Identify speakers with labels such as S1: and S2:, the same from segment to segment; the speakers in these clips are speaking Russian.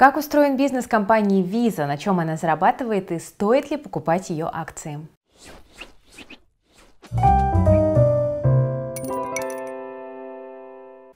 S1: Как устроен бизнес компании Visa, на чем она зарабатывает и стоит ли покупать ее акции?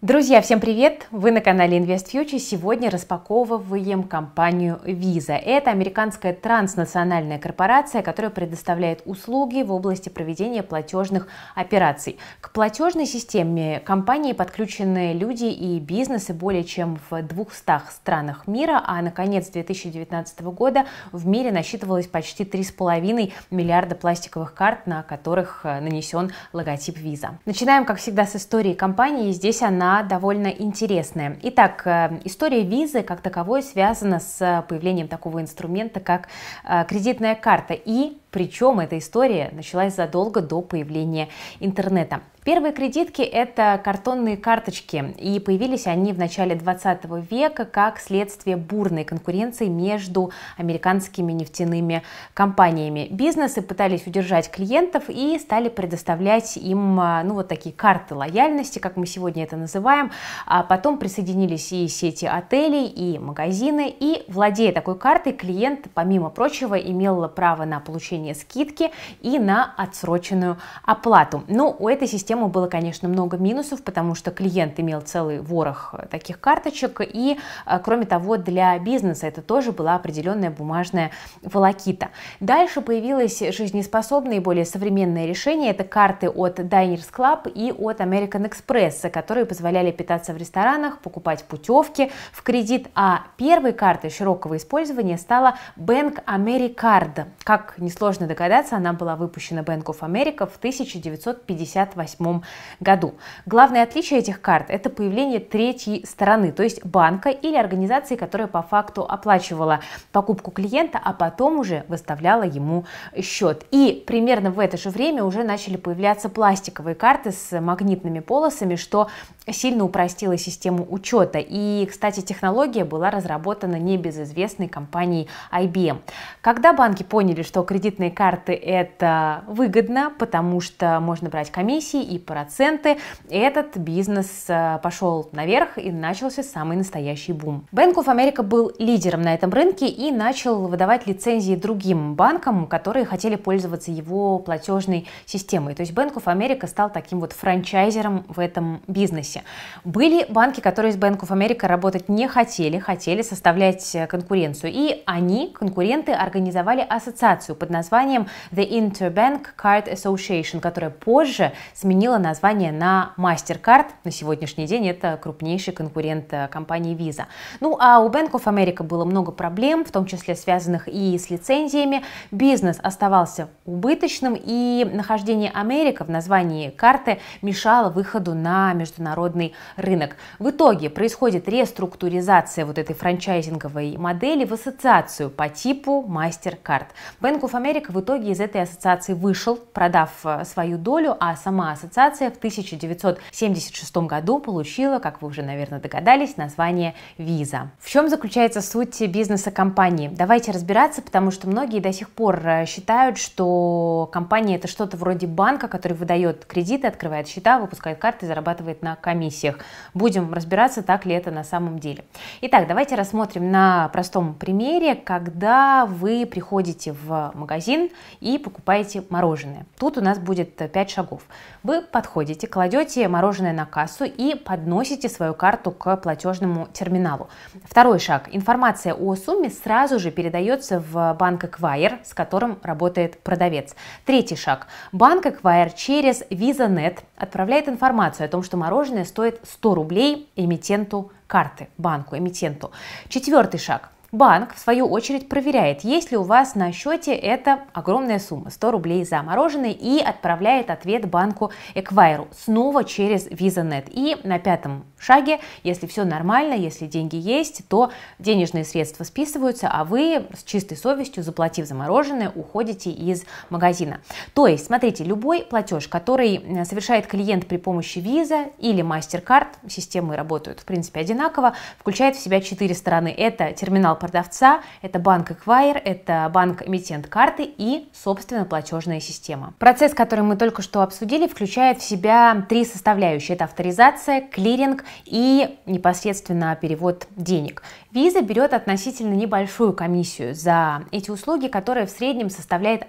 S1: Друзья, всем привет! Вы на канале Invest Future. Сегодня распаковываем компанию Visa. Это американская транснациональная корпорация, которая предоставляет услуги в области проведения платежных операций. К платежной системе компании подключены люди и бизнесы более чем в 200 странах мира, а на конец 2019 года в мире насчитывалось почти 3,5 миллиарда пластиковых карт, на которых э, нанесен логотип Visa. Начинаем, как всегда, с истории компании. Здесь она довольно интересная. Итак, э, история визы как таковой связана с э, появлением такого инструмента, как э, кредитная карта и причем эта история началась задолго до появления интернета. Первые кредитки – это картонные карточки, и появились они в начале 20 века как следствие бурной конкуренции между американскими нефтяными компаниями. Бизнесы пытались удержать клиентов и стали предоставлять им а, ну, вот такие карты лояльности, как мы сегодня это называем. А потом присоединились и сети отелей, и магазины, и владея такой картой, клиент, помимо прочего, имел право на получение получения скидки и на отсроченную оплату. Но ну, у этой системы было, конечно, много минусов, потому что клиент имел целый ворох э, таких карточек, и, э, кроме того, для бизнеса это тоже была определенная бумажная волокита. Дальше появилось жизнеспособное и более современное решение, это карты от Diners Club и от American Express, которые позволяли питаться в ресторанах, покупать путевки в кредит, а первой картой широкого использования стала Bank AmeriCard. Как несложно можно догадаться, она была выпущена Bank of America в 1958 году. Главное отличие этих карт – это появление третьей стороны, то есть банка или организации, которая по факту оплачивала покупку клиента, а потом уже выставляла ему счет. И примерно в это же время уже начали появляться пластиковые карты с магнитными полосами, что сильно упростило систему учета. И, кстати, технология была разработана небезызвестной компанией IBM. Когда банки поняли, что кредит кредитные карты это выгодно, потому что можно брать комиссии и проценты. Этот бизнес э, пошел наверх и начался самый настоящий бум. Bank of America был лидером на этом рынке и начал выдавать лицензии другим банкам, которые хотели пользоваться его платежной системой. То есть Bank of America стал таким вот франчайзером в этом бизнесе. Были банки, которые с Bank of America работать не хотели, хотели составлять э, конкуренцию. И они, конкуренты, организовали ассоциацию под названием названием The Interbank Card Association, которая позже сменила название на MasterCard. На сегодняшний день это крупнейший конкурент э, компании Visa. Ну а у Bank of America было много проблем, в том числе связанных и с лицензиями. Бизнес оставался убыточным, и нахождение Америка в названии карты мешало выходу на международный рынок. В итоге происходит реструктуризация вот этой франчайзинговой модели в ассоциацию по типу MasterCard. Bank of America Эрик в итоге из этой ассоциации вышел, продав э, свою долю, а сама ассоциация в 1976 году получила, как вы уже, наверное, догадались, название Visa. В чем заключается суть бизнеса компании? Давайте разбираться, потому что многие до сих пор э, считают, что компания это что-то вроде банка, который выдает кредиты, открывает счета, выпускает карты, зарабатывает на комиссиях. Будем разбираться, так ли это на самом деле. Итак, давайте рассмотрим на простом примере, когда вы приходите в магазин, магазин и покупаете мороженое. Тут у нас будет 5 э, шагов. Вы подходите, кладете мороженое на кассу и подносите свою карту к платежному терминалу. Второй шаг. Информация о сумме сразу же передается в банк Эквайр, с которым работает продавец. Третий шаг. Банк Эквайр через VisaNet отправляет информацию о том, что мороженое стоит 100 рублей эмитенту карты, банку, эмитенту. Четвертый шаг. Банк, в свою очередь, проверяет, есть ли у вас на счете эта огромная сумма, 100 рублей за мороженое, и отправляет ответ банку Эквайру снова через VisaNet. И на пятом шаге. Если все нормально, если деньги есть, то денежные средства списываются, а вы с чистой совестью, заплатив замороженное, уходите из магазина. То есть, смотрите, любой платеж, который э, совершает клиент при помощи Visa или MasterCard, системы работают в принципе одинаково, включает в себя четыре стороны. Это терминал продавца, это банк Эквайр, это банк-эмитент карты и, собственно, платежная система. Процесс, который мы только что обсудили, включает в себя три составляющие. Это авторизация, клиринг и непосредственно перевод денег. Виза берет относительно небольшую комиссию за эти услуги, которая в среднем составляет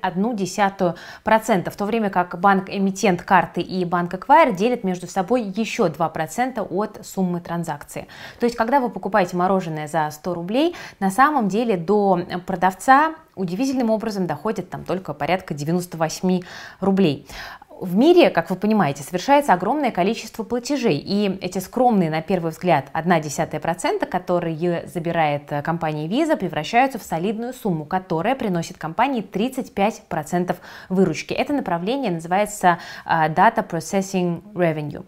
S1: процента, в то время как банк-эмитент карты и банк-эквайр делят между собой еще 2% от суммы транзакции. То есть, когда вы покупаете мороженое за 100 рублей, на самом деле до продавца удивительным образом доходит там только порядка 98 рублей. В мире, как вы понимаете, совершается огромное количество платежей, и эти скромные, на первый взгляд, 0,1%, которые забирает э, компания Visa, превращаются в солидную сумму, которая приносит компании 35% выручки. Это направление называется э, Data Processing Revenue.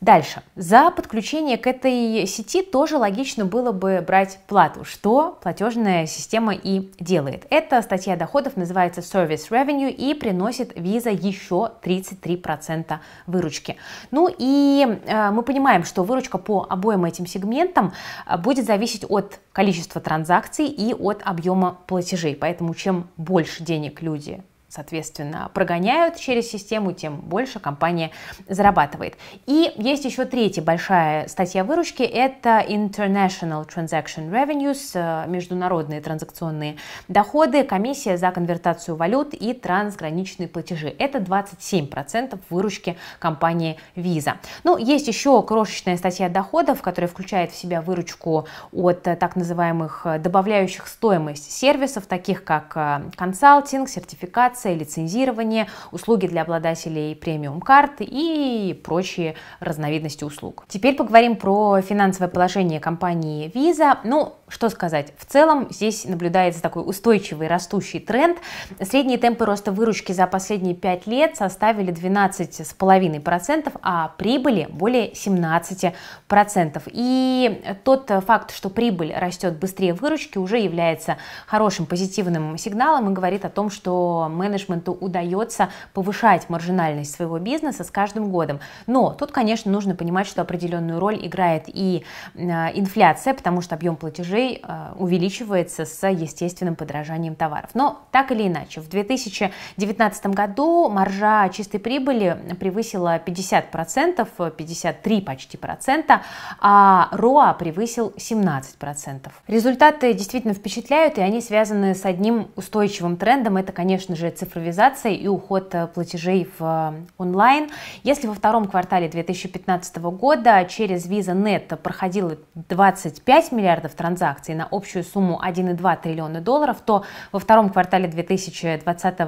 S1: Дальше. За подключение к этой сети тоже логично было бы брать плату, что платежная система и делает. Эта статья доходов называется Service Revenue и приносит Visa еще 33% выручки. Ну и э, мы понимаем, что выручка по обоим этим сегментам э, будет зависеть от количества транзакций и от объема платежей. Поэтому чем больше денег люди соответственно, прогоняют через систему, тем больше компания зарабатывает. И есть еще третья большая статья выручки, это International Transaction Revenues, э, международные транзакционные доходы, комиссия за конвертацию валют и трансграничные платежи. Это 27% выручки компании Visa. Ну, есть еще крошечная статья доходов, которая включает в себя выручку от э, так называемых э, добавляющих стоимость сервисов, таких как консалтинг, сертификация, регистрация, лицензирование, услуги для обладателей премиум карты и прочие разновидности услуг. Теперь поговорим про финансовое положение компании Visa. Ну, что сказать? В целом здесь наблюдается такой устойчивый растущий тренд. Средние темпы роста выручки за последние 5 лет составили 12,5%, а прибыли более 17%. И тот факт, что прибыль растет быстрее выручки, уже является хорошим позитивным сигналом и говорит о том, что менеджменту удается повышать маржинальность своего бизнеса с каждым годом. Но тут, конечно, нужно понимать, что определенную роль играет и э, инфляция, потому что объем платежей который э, увеличивается с естественным подражанием товаров. Но так или иначе, в 2019 году маржа чистой прибыли превысила 50%, 53 почти процента, а РОА превысил 17%. Результаты действительно впечатляют, и они связаны с одним устойчивым трендом, это, конечно же, цифровизация и уход э, платежей в э, онлайн. Если во втором квартале 2015 года через Visa Net проходило 25 миллиардов транзакций, транзакций на общую сумму 1,2 триллиона долларов, то во втором квартале 2020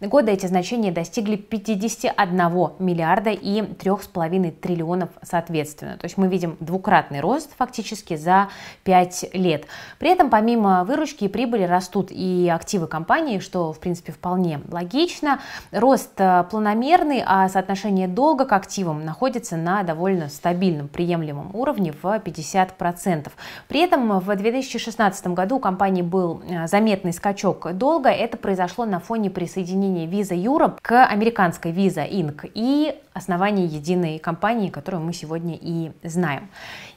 S1: года эти значения достигли 51 миллиарда и 3,5 триллионов соответственно. То есть мы видим двукратный рост фактически за 5 лет. При этом помимо выручки и прибыли растут и активы компании, что в принципе вполне логично. Рост э, планомерный, а соотношение долга к активам находится на довольно стабильном, приемлемом уровне в 50%. При этом в 2020 2016 году у компании был э, заметный скачок долга. Это произошло на фоне присоединения Visa Europe к американской Visa Inc. И основании единой компании, которую мы сегодня и знаем.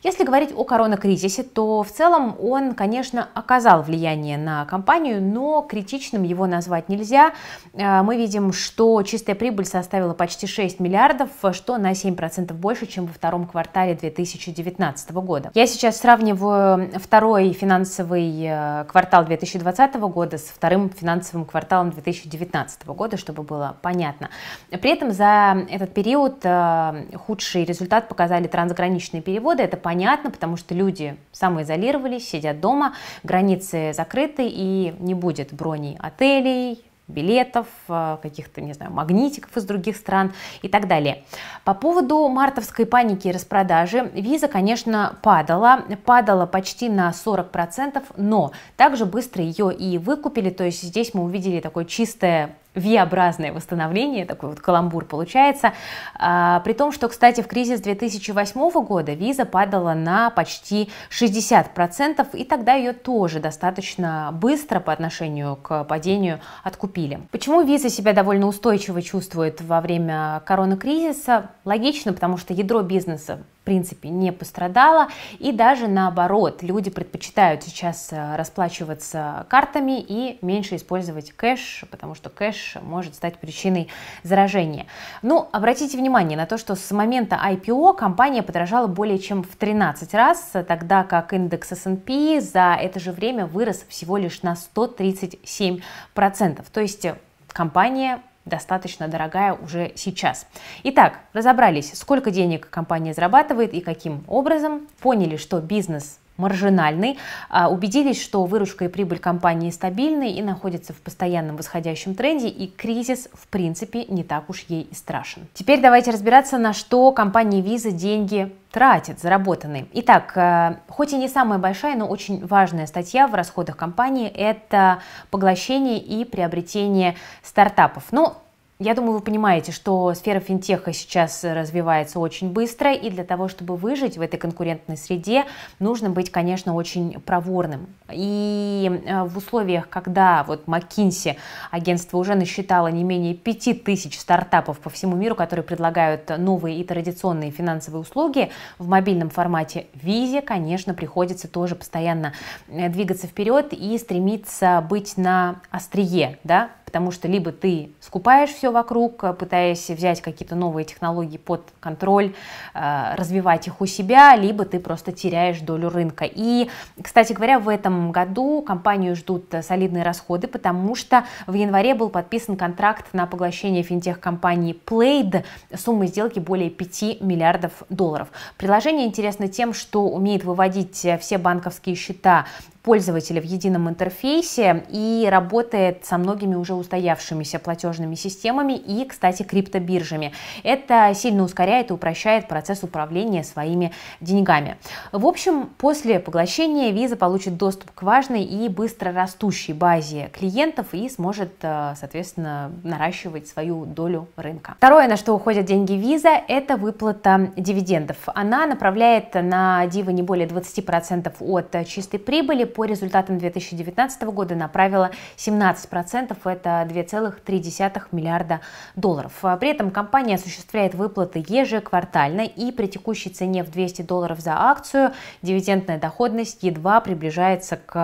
S1: Если говорить о коронакризисе, то в целом он, конечно, оказал влияние на компанию, но критичным его назвать нельзя. Э, мы видим, что чистая прибыль составила почти 6 миллиардов, что на 7% больше, чем во втором квартале 2019 года. Я сейчас сравниваю второй финансовый э, квартал 2020 года с вторым финансовым кварталом 2019 года, чтобы было понятно. При этом за этот период период э, худший результат показали трансграничные переводы. Это понятно, потому что люди самоизолировались, сидят дома, границы закрыты и не будет броней отелей, билетов, э, каких-то, не знаю, магнитиков из других стран и так далее. По поводу мартовской паники и распродажи, виза, конечно, падала, падала почти на 40%, но также быстро ее и выкупили, то есть здесь мы увидели такое чистое V-образное восстановление, такой вот каламбур получается, а, при том, что, кстати, в кризис 2008 года виза падала на почти 60%, и тогда ее тоже достаточно быстро по отношению к падению откупили. Почему виза себя довольно устойчиво чувствует во время коронакризиса? Логично, потому что ядро бизнеса принципе не пострадала. И даже наоборот, люди предпочитают сейчас э, расплачиваться картами и меньше использовать кэш, потому что кэш может стать причиной заражения. Ну, обратите внимание на то, что с момента IPO компания подорожала более чем в 13 раз, тогда как индекс S&P за это же время вырос всего лишь на 137%. То есть э, компания достаточно дорогая уже сейчас. Итак, разобрались, сколько денег компания зарабатывает и каким образом, поняли, что бизнес маржинальный, а, убедились, что выручка и прибыль компании стабильны и находятся в постоянном восходящем тренде, и кризис, в принципе, не так уж ей и страшен. Теперь давайте разбираться, на что компания Visa деньги тратит заработанные. Итак, э, хоть и не самая большая, но очень важная статья в расходах компании – это поглощение и приобретение стартапов. Но ну, я думаю, вы понимаете, что сфера финтеха сейчас развивается очень быстро, и для того, чтобы выжить в этой конкурентной среде, нужно быть, конечно, очень проворным. И э, в условиях, когда вот McKinsey, агентство уже насчитало не менее 5000 стартапов по всему миру, которые предлагают новые и традиционные финансовые услуги в мобильном формате, визе, конечно, приходится тоже постоянно э, двигаться вперед и стремиться быть на острие да, потому что либо ты скупаешь все вокруг, э, пытаясь взять какие-то новые технологии под контроль, э, развивать их у себя, либо ты просто теряешь долю рынка. И, кстати говоря, в этом году компанию ждут э, солидные расходы, потому что в январе был подписан контракт на поглощение финтех-компании Plaid суммой сделки более 5 миллиардов долларов. Приложение интересно тем, что умеет выводить все банковские счета пользователя в едином интерфейсе и работает со многими уже устоявшимися платежными системами и, кстати, криптобиржами. Это сильно ускоряет и упрощает процесс управления своими деньгами. В общем, после поглощения Visa получит доступ к важной и быстро растущей базе клиентов и сможет, э, соответственно, наращивать свою долю рынка. Второе, на что уходят деньги Visa, это выплата дивидендов. Она направляет на Дива не более 20% от чистой прибыли, по результатам 2019 года направила 17%, это 2,3 миллиарда долларов. А при этом компания осуществляет выплаты ежеквартально и при текущей цене в 200 долларов за акцию дивидендная доходность едва приближается к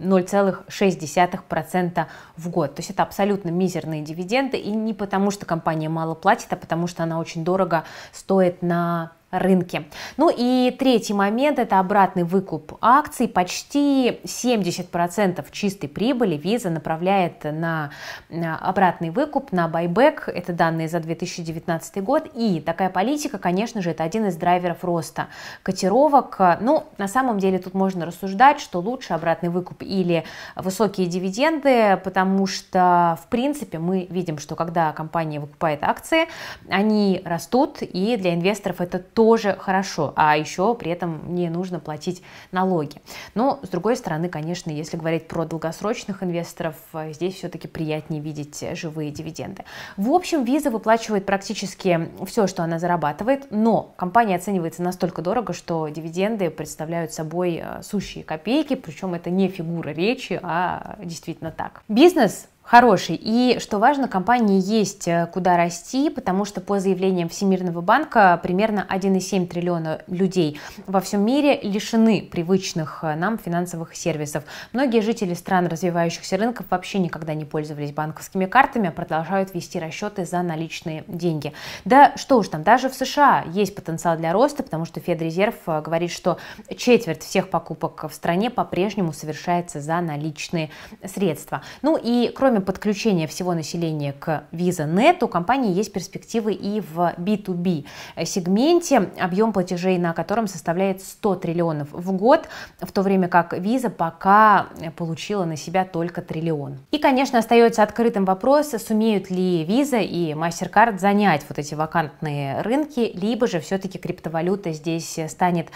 S1: 0,6% а, в год. То есть это абсолютно мизерные дивиденды и не потому, что компания мало платит, а потому что она очень дорого стоит на рынке. Ну и третий момент – это обратный выкуп акций. Почти 70% чистой прибыли Visa направляет на обратный выкуп, на байбек. Это данные за 2019 год. И такая политика, конечно же, это один из драйверов роста котировок. Ну, на самом деле тут можно рассуждать, что лучше обратный выкуп или высокие дивиденды, потому что, в принципе, мы видим, что когда компания выкупает акции, они растут, и для инвесторов это то, тоже хорошо, а еще при этом не нужно платить налоги. Но, с другой стороны, конечно, если говорить про долгосрочных инвесторов, э, здесь все-таки приятнее видеть э, живые дивиденды. В общем, Visa выплачивает практически все, что она зарабатывает, но компания оценивается настолько дорого, что дивиденды представляют собой э, сущие копейки, причем это не фигура речи, а действительно так. Бизнес хороший. И, что важно, компании есть э, куда расти, потому что по заявлениям Всемирного банка примерно 1,7 триллиона людей во всем мире лишены привычных э, нам финансовых сервисов. Многие жители стран развивающихся рынков вообще никогда не пользовались банковскими картами, а продолжают вести расчеты за наличные деньги. Да что уж там, даже в США есть потенциал для роста, потому что Федрезерв э, говорит, что четверть всех покупок в стране по-прежнему совершается за наличные средства. Ну и кроме кроме подключения всего населения к VisaNet, у компании есть перспективы и в B2B сегменте, объем платежей на котором составляет 100 триллионов в год, в то время как Visa пока получила на себя только триллион. И, конечно, остается открытым вопрос, сумеют ли Visa и MasterCard занять вот эти вакантные рынки, либо же все-таки криптовалюта здесь станет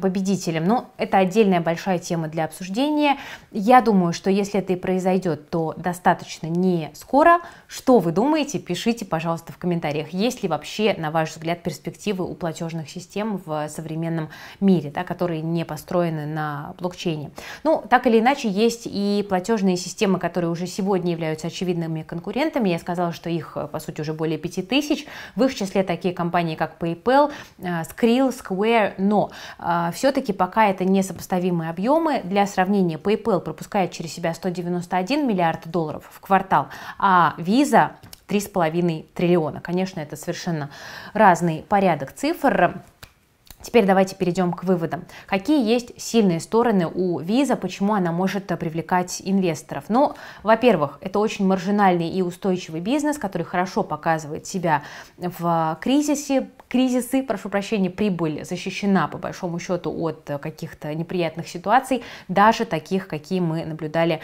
S1: победителем. Но ну, это отдельная большая тема для обсуждения. Я думаю, что если это и произойдет, то достаточно достаточно не скоро. Что вы думаете, пишите, пожалуйста, в комментариях. Есть ли вообще, на ваш взгляд, перспективы у платежных систем в современном мире, да, которые не построены на блокчейне? Ну, так или иначе, есть и платежные системы, которые уже сегодня являются очевидными конкурентами. Я сказала, что их, по сути, уже более 5000. В их числе такие компании, как PayPal, э, Skrill, Square, но э, все-таки пока это несопоставимые объемы. Для сравнения, PayPal пропускает через себя 191 миллиард долларов, в квартал, а виза 3,5 триллиона. Конечно, это совершенно разный порядок цифр. Теперь давайте перейдем к выводам. Какие есть сильные стороны у виза, почему она может э, привлекать инвесторов? Ну, во-первых, это очень маржинальный и устойчивый бизнес, который хорошо показывает себя в э, кризисе, кризисы, прошу прощения, прибыль защищена по большому счету от э, каких-то неприятных ситуаций, даже таких, какие мы наблюдали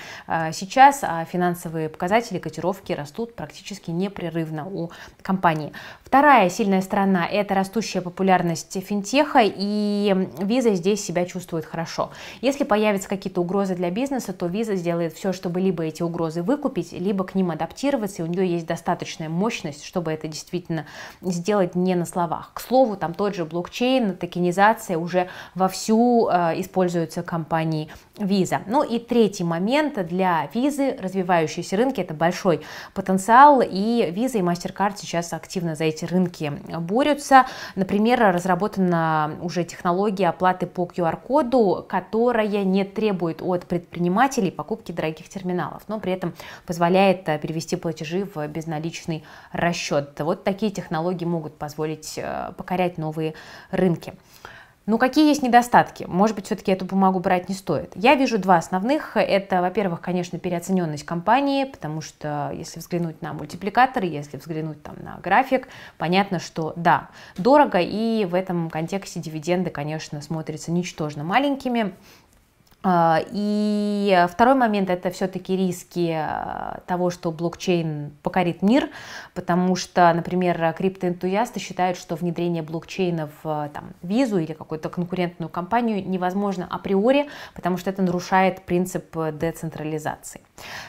S1: сейчас, а финансовые показатели, котировки растут практически непрерывно у компании. Вторая сильная сторона – это растущая популярность финтех, успеха, и виза здесь себя чувствует хорошо. Если появятся какие-то угрозы для бизнеса, то виза сделает все, чтобы либо эти угрозы выкупить, либо к ним адаптироваться, и у нее есть достаточная мощность, чтобы это действительно сделать не на словах. К слову, там тот же блокчейн, токенизация уже вовсю э, используются компанией Visa. Ну и третий момент для визы, развивающиеся рынки, это большой потенциал, и Visa и MasterCard сейчас активно за эти рынки борются. Например, разработана а, уже технологии оплаты по QR-коду, которая не требует от предпринимателей покупки дорогих терминалов, но при этом позволяет а, перевести платежи в безналичный расчет. Вот такие технологии могут позволить а, покорять новые рынки. Но ну, какие есть недостатки? Может быть, все-таки эту бумагу брать не стоит. Я вижу два основных. Это, во-первых, конечно, переоцененность компании, потому что если взглянуть на мультипликаторы, если взглянуть там на график, понятно, что да, дорого, и в этом контексте дивиденды, конечно, смотрятся ничтожно маленькими. А, и второй момент это все-таки риски а, того, что блокчейн покорит мир, потому что, например, криптоэнтузиасты считают, что внедрение блокчейна в а, там, визу или какую-то конкурентную компанию невозможно априори, потому что это нарушает принцип э, децентрализации.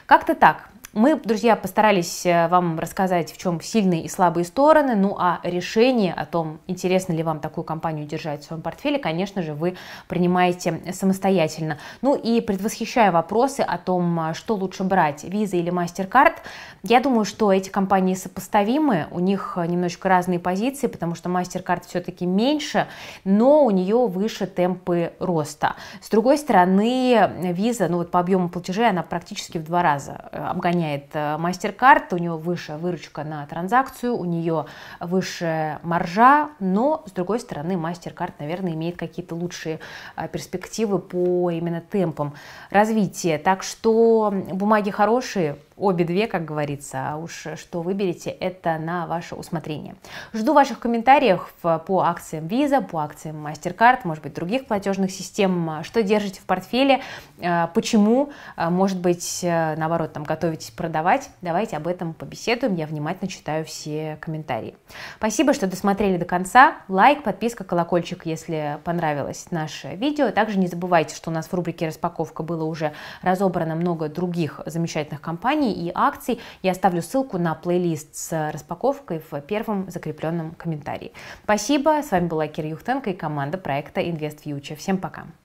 S1: Как-то так. Мы, друзья, постарались э, вам рассказать, в чем сильные и слабые стороны, ну а решение о том, интересно ли вам такую компанию держать в своем портфеле, конечно же, вы принимаете самостоятельно. Ну и предвосхищая вопросы о том, а, что лучше брать, Visa или MasterCard, я думаю, что эти компании сопоставимы, у них э, немножечко разные позиции, потому что MasterCard все-таки меньше, но у нее выше темпы роста. С другой стороны, Visa, ну вот по объему платежей она практически в два раза э, обгоняет объединяет э, MasterCard, у нее выше выручка на транзакцию, у нее выше маржа, но, с другой стороны, MasterCard, наверное, имеет какие-то лучшие э, перспективы по именно темпам развития. Так что бумаги хорошие, обе две, как говорится, а уж э, что выберете, это на ваше усмотрение. Жду ваших комментариев э, по акциям Visa, по акциям MasterCard, может быть, других платежных систем, а что держите в портфеле, э, почему, может быть, наоборот, там готовитесь продавать, давайте об этом побеседуем, я внимательно читаю все комментарии. Спасибо, что досмотрели до конца, лайк, подписка, колокольчик, если понравилось наше видео, также не забывайте, что у нас в рубрике «Распаковка» было уже разобрано много других замечательных компаний, компаний и акций. Я оставлю ссылку на плейлист с распаковкой в первом закрепленном комментарии. Спасибо, с вами была Кира Юхтенко и команда проекта InvestFuture. Всем пока!